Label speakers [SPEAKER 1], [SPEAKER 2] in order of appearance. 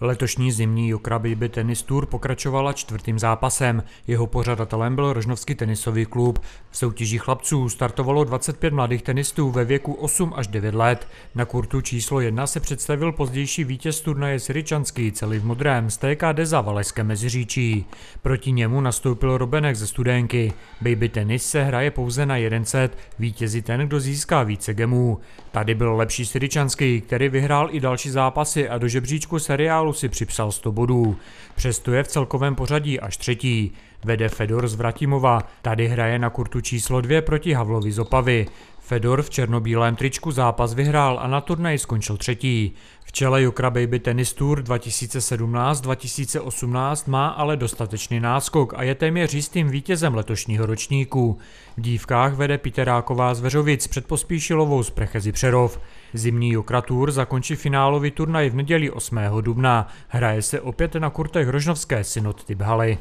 [SPEAKER 1] Letošní zimní Jokra Baby Tennis Tour pokračovala čtvrtým zápasem. Jeho pořadatelem byl Rožnovský tenisový klub. V soutěži chlapců startovalo 25 mladých tenistů ve věku 8 až 9 let. Na kurtu číslo 1 se představil pozdější vítěz turnaje Syričanský, celý v modrém, z TKD za Valeské meziříčí. Proti němu nastoupil Robenek ze studenky. Baby tenis se hraje pouze na jeden set, vítězí ten, kdo získá více gemů. Tady byl lepší Syričanský, který vyhrál i další zápasy a do žebříčku seriálu fotbalu si připsal 100 bodů. Přesto je v celkovém pořadí až třetí. Vede Fedor z Vratimova, tady hraje na kurtu číslo 2 proti Havlovi Zopavy. Fedor v černobílém tričku zápas vyhrál a na turnaji skončil třetí. V čele Jukra Baby Tennis Tour 2017-2018 má ale dostatečný náskok a je téměř jistým vítězem letošního ročníku. V dívkách vede Piteráková z Veřovic před Pospíšilovou z Prechezi Přerov. Zimní Jukra Tour zakončí finálový turnaj v neděli 8. dubna. Hraje se opět na kurtech Rožnovské synod Tybhaly.